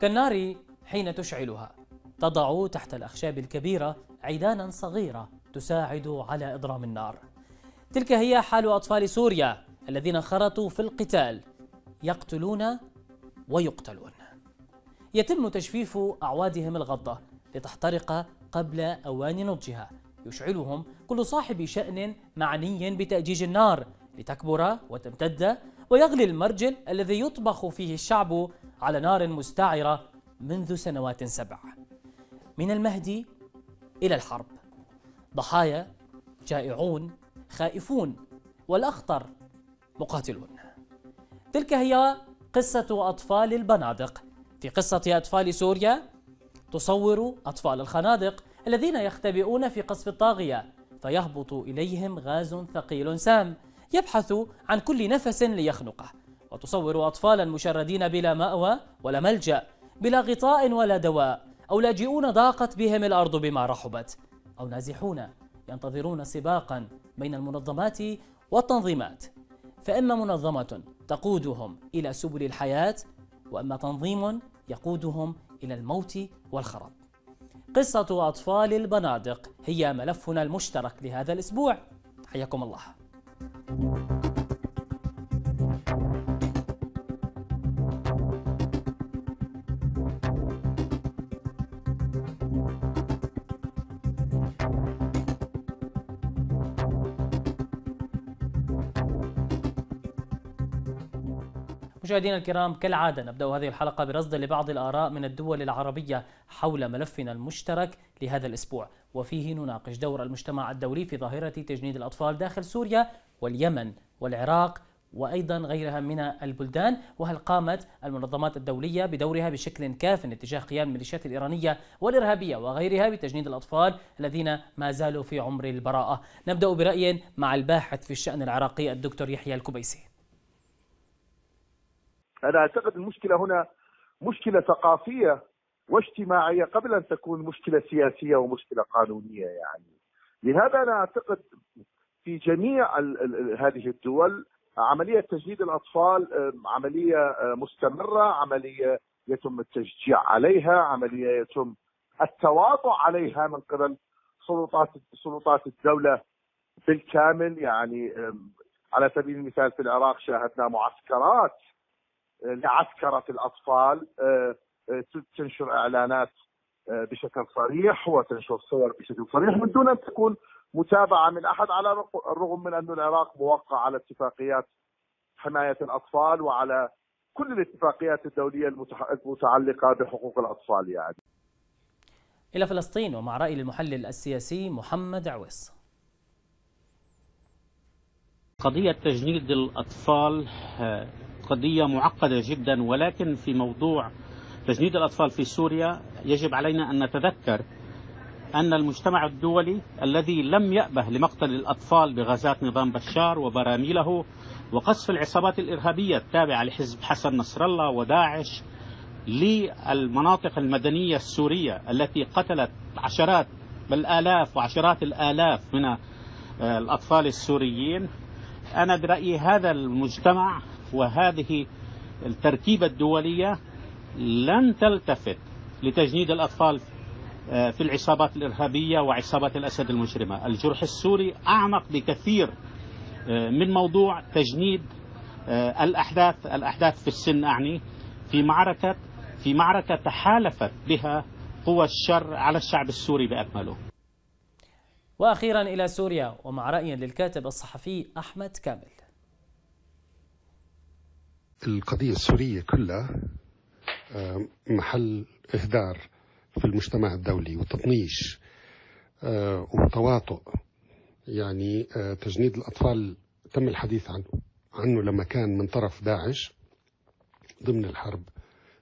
كالنار حين تشعلها تضع تحت الأخشاب الكبيرة عيدانا صغيرة تساعد على إضرام النار تلك هي حال أطفال سوريا الذين خرطوا في القتال يقتلون ويقتلون يتم تجفيف أعوادهم الغضة لتحترق قبل أوان نضجها يشعلهم كل صاحب شأن معني بتأجيج النار لتكبر وتمتد ويغلي المرجل الذي يطبخ فيه الشعب على نار مستعرة منذ سنوات سبع من المهدي إلى الحرب ضحايا جائعون خائفون والأخطر مقاتلون تلك هي قصة أطفال البنادق في قصة أطفال سوريا تصور أطفال الخنادق الذين يختبئون في قصف الطاغية فيهبط إليهم غاز ثقيل سام يبحث عن كل نفس ليخنقه وتصور أطفالا مشردين بلا مأوى ولا ملجأ بلا غطاء ولا دواء أو لاجئون ضاقت بهم الأرض بما رحبت أو نازحون ينتظرون سباقا بين المنظمات والتنظيمات فإما منظمة تقودهم إلى سبل الحياة وإما تنظيم يقودهم إلى الموت والخراب قصة أطفال البنادق هي ملفنا المشترك لهذا الأسبوع حياكم الله thank you مشاهدينا الكرام كالعادة نبدأ هذه الحلقة برصد لبعض الآراء من الدول العربية حول ملفنا المشترك لهذا الأسبوع وفيه نناقش دور المجتمع الدولي في ظاهرة تجنيد الأطفال داخل سوريا واليمن والعراق وايضا غيرها من البلدان وهل قامت المنظمات الدوليه بدورها بشكل كاف اتجاه قيام الميليشيات الايرانيه والارهابيه وغيرها بتجنيد الاطفال الذين ما زالوا في عمر البراءه نبدا براي مع الباحث في الشان العراقي الدكتور يحيى الكبيسي أنا أعتقد المشكلة هنا مشكلة ثقافية واجتماعية قبل أن تكون مشكلة سياسية ومشكلة قانونية يعني لهذا أنا أعتقد في جميع هذه الدول عملية تجنيد الأطفال عملية مستمرة عملية يتم التشجيع عليها عملية يتم التواطؤ عليها من قبل سلطات سلطات الدولة بالكامل يعني على سبيل المثال في العراق شاهدنا معسكرات لعسكرة الأطفال آه، آه، تنشر إعلانات آه، بشكل صريح وتنشر صور بشكل صريح من دون أن تكون متابعة من أحد على الرغم من أن العراق موقع على اتفاقيات حماية الأطفال وعلى كل الاتفاقيات الدولية المتعلقة بحقوق الأطفال يعني إلى فلسطين ومع رأي المحلل السياسي محمد عويس قضية تجنيد الأطفال قضية معقدة جدا ولكن في موضوع تجنيد الأطفال في سوريا يجب علينا أن نتذكر أن المجتمع الدولي الذي لم يأبه لمقتل الأطفال بغازات نظام بشار وبراميله وقصف العصابات الإرهابية التابعة لحزب حسن نصر الله وداعش للمناطق المدنية السورية التي قتلت عشرات بل آلاف وعشرات الآلاف من الأطفال السوريين أنا برأيي هذا المجتمع وهذه التركيبة الدولية لن تلتفت لتجنيد الأطفال آه، في العصابات الإرهابية وعصابات الأسد المجرمة الجرح السوري أعمق بكثير آه، من موضوع تجنيد آه، الأحداث الأحداث في السن أعني في معركة في معركة تحالفت بها قوى الشر على الشعب السوري بأكمله وأخيرا إلى سوريا ومع رأي للكاتب الصحفي أحمد كامل القضية السورية كلها آه، محل إهدار في المجتمع الدولي وتطنيش آه، وتواطؤ يعني آه، تجنيد الأطفال تم الحديث عنه عنه لما كان من طرف داعش ضمن الحرب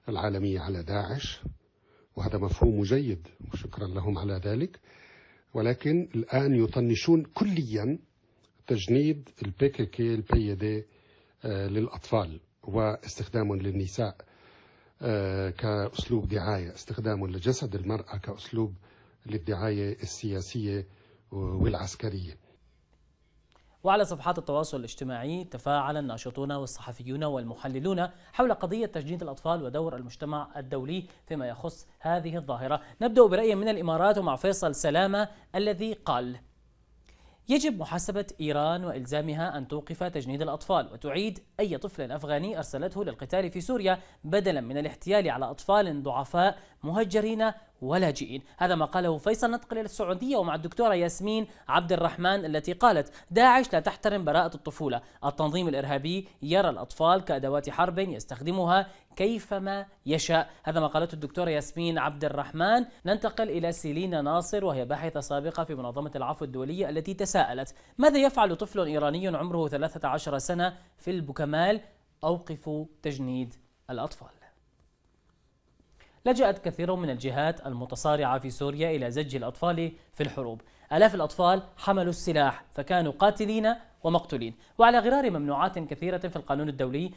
العالمية على داعش وهذا مفهوم جيد وشكرا لهم على ذلك ولكن الآن يطنشون كليا تجنيد البي كي كي البي دي للأطفال واستخدام للنساء آه، كأسلوب دعاية استخدام لجسد المرأة كأسلوب للدعاية السياسية والعسكرية وعلى صفحات التواصل الاجتماعي تفاعل الناشطون والصحفيون والمحللون حول قضية تجنيد الأطفال ودور المجتمع الدولي فيما يخص هذه الظاهرة نبدأ برأي من الإمارات ومع فيصل سلامة الذي قال يجب محاسبة إيران وإلزامها أن توقف تجنيد الأطفال وتعيد أي طفل أفغاني أرسلته للقتال في سوريا بدلا من الاحتيال على أطفال ضعفاء مهجرين ولاجئين هذا ما قاله فيصل ننتقل إلى السعودية ومع الدكتورة ياسمين عبد الرحمن التي قالت داعش لا تحترم براءة الطفولة التنظيم الإرهابي يرى الأطفال كأدوات حرب يستخدمها كيفما يشاء هذا ما قالته الدكتورة ياسمين عبد الرحمن ننتقل إلى سيلينا ناصر وهي باحثة سابقة في منظمة العفو الدولية التي تساءلت ماذا يفعل طفل إيراني عمره 13 سنة في البوكمال أوقفوا تجنيد الأطفال لجأت كثير من الجهات المتصارعة في سوريا إلى زج الأطفال في الحروب آلاف الأطفال حملوا السلاح فكانوا قاتلين ومقتولين وعلى غرار ممنوعات كثيرة في القانون الدولي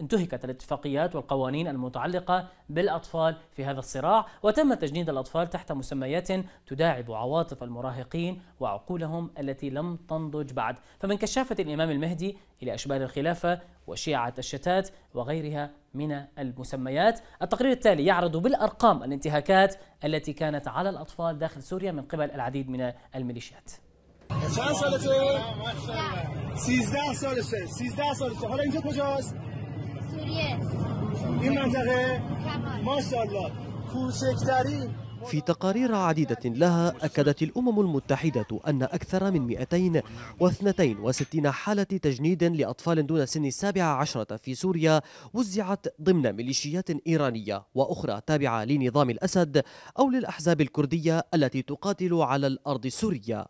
انتهكت الاتفاقيات والقوانين المتعلقة بالأطفال في هذا الصراع وتم تجنيد الأطفال تحت مسميات تداعب عواطف المراهقين وعقولهم التي لم تنضج بعد فمن كشافة الإمام المهدي إلى أشبال الخلافة وشيعة الشتات وغيرها من المسميات التقرير التالي يعرض بالأرقام الانتهاكات التي كانت على الأطفال داخل سوريا من قبل العديد من المیلیشیات چند سالته؟ سیزده سالشه سیزده سالشه حالا اینجا کجاست؟ سوریه این منطقه؟ ماشاءالله کوچکترین في تقارير عديدة لها أكدت الأمم المتحدة أن أكثر من 262 حالة تجنيد لأطفال دون سن السابعة عشرة في سوريا وزعت ضمن ميليشيات إيرانية وأخرى تابعة لنظام الأسد أو للأحزاب الكردية التي تقاتل على الأرض السورية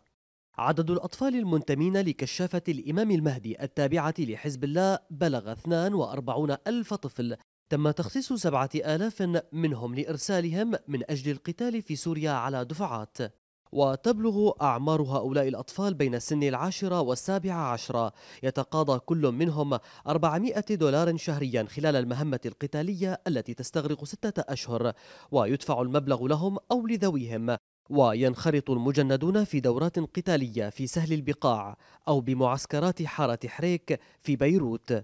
عدد الأطفال المنتمين لكشافة الإمام المهدي التابعة لحزب الله بلغ 42 ألف طفل تم تخصيص سبعة آلاف منهم لإرسالهم من أجل القتال في سوريا على دفعات وتبلغ أعمار هؤلاء الأطفال بين سن العاشرة والسابعة عشرة يتقاضى كل منهم 400 دولار شهريا خلال المهمة القتالية التي تستغرق ستة أشهر ويدفع المبلغ لهم أو لذويهم وينخرط المجندون في دورات قتالية في سهل البقاع أو بمعسكرات حارة حريك في بيروت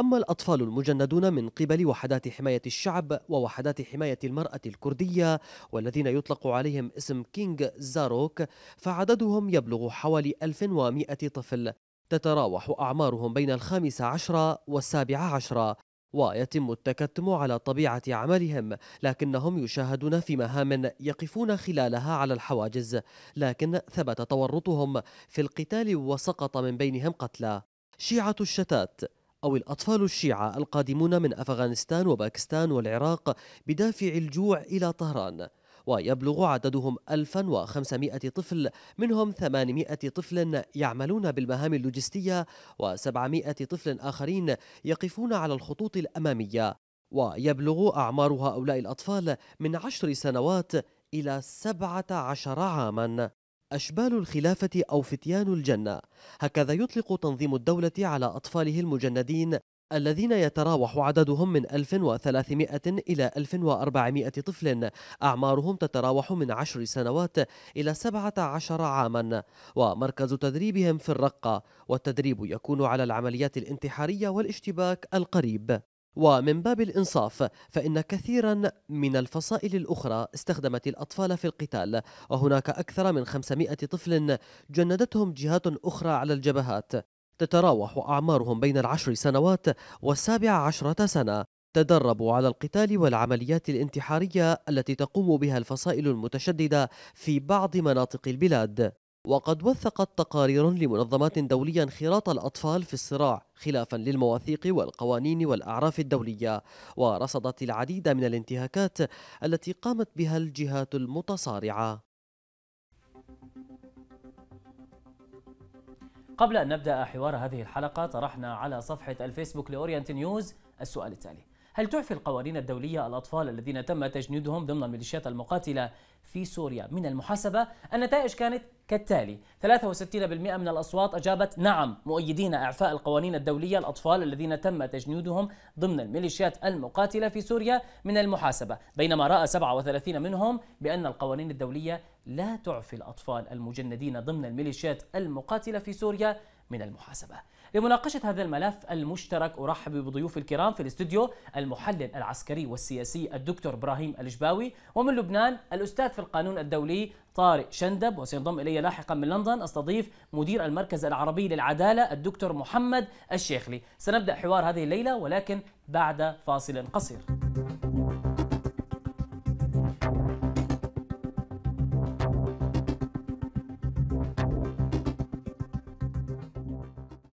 أما الأطفال المجندون من قبل وحدات حماية الشعب ووحدات حماية المرأة الكردية والذين يطلق عليهم اسم كينج زاروك فعددهم يبلغ حوالي 1100 طفل تتراوح أعمارهم بين الخامسة عشرة والسابعة عشرة ويتم التكتم على طبيعة عملهم لكنهم يشاهدون في مهام يقفون خلالها على الحواجز لكن ثبت تورطهم في القتال وسقط من بينهم قتلى شيعة الشتات أو الأطفال الشيعة القادمون من أفغانستان وباكستان والعراق بدافع الجوع إلى طهران ويبلغ عددهم 1500 طفل منهم 800 طفل يعملون بالمهام اللوجستية و700 طفل آخرين يقفون على الخطوط الأمامية ويبلغ أعمار هؤلاء الأطفال من عشر سنوات إلى 17 عاماً أشبال الخلافة أو فتيان الجنة هكذا يطلق تنظيم الدولة على أطفاله المجندين الذين يتراوح عددهم من 1300 إلى 1400 طفل أعمارهم تتراوح من 10 سنوات إلى 17 عاما ومركز تدريبهم في الرقة والتدريب يكون على العمليات الانتحارية والاشتباك القريب ومن باب الإنصاف فإن كثيرا من الفصائل الأخرى استخدمت الأطفال في القتال وهناك أكثر من 500 طفل جندتهم جهات أخرى على الجبهات تتراوح أعمارهم بين العشر سنوات والسابعة عشرة سنة تدربوا على القتال والعمليات الانتحارية التي تقوم بها الفصائل المتشددة في بعض مناطق البلاد وقد وثقت تقارير لمنظمات دولية انخراط الأطفال في الصراع خلافا للمواثيق والقوانين والأعراف الدولية ورصدت العديد من الانتهاكات التي قامت بها الجهات المتصارعة قبل أن نبدأ حوار هذه الحلقة طرحنا على صفحة الفيسبوك لأورينت نيوز السؤال التالي هل تعفي القوانين الدولية الأطفال الذين تم تجنيدهم ضمن الميليشيات المقاتلة في سوريا من المحاسبة؟ النتائج كانت كالتالي 63% من الأصوات أجابت نعم مؤيدين إعفاء القوانين الدولية الأطفال الذين تم تجنيدهم ضمن الميليشيات المقاتلة في سوريا من المحاسبة بينما رأى 37 منهم بأن القوانين الدولية لا تعفي الأطفال المجندين ضمن الميليشيات المقاتلة في سوريا من المحاسبة لمناقشة هذا الملف المشترك أرحب بضيوف الكرام في الاستوديو المحلل العسكري والسياسي الدكتور إبراهيم الجباوي ومن لبنان الأستاذ في القانون الدولي طارق شندب وسينضم إلي لاحقا من لندن أستضيف مدير المركز العربي للعدالة الدكتور محمد الشيخلي سنبدأ حوار هذه الليلة ولكن بعد فاصل قصير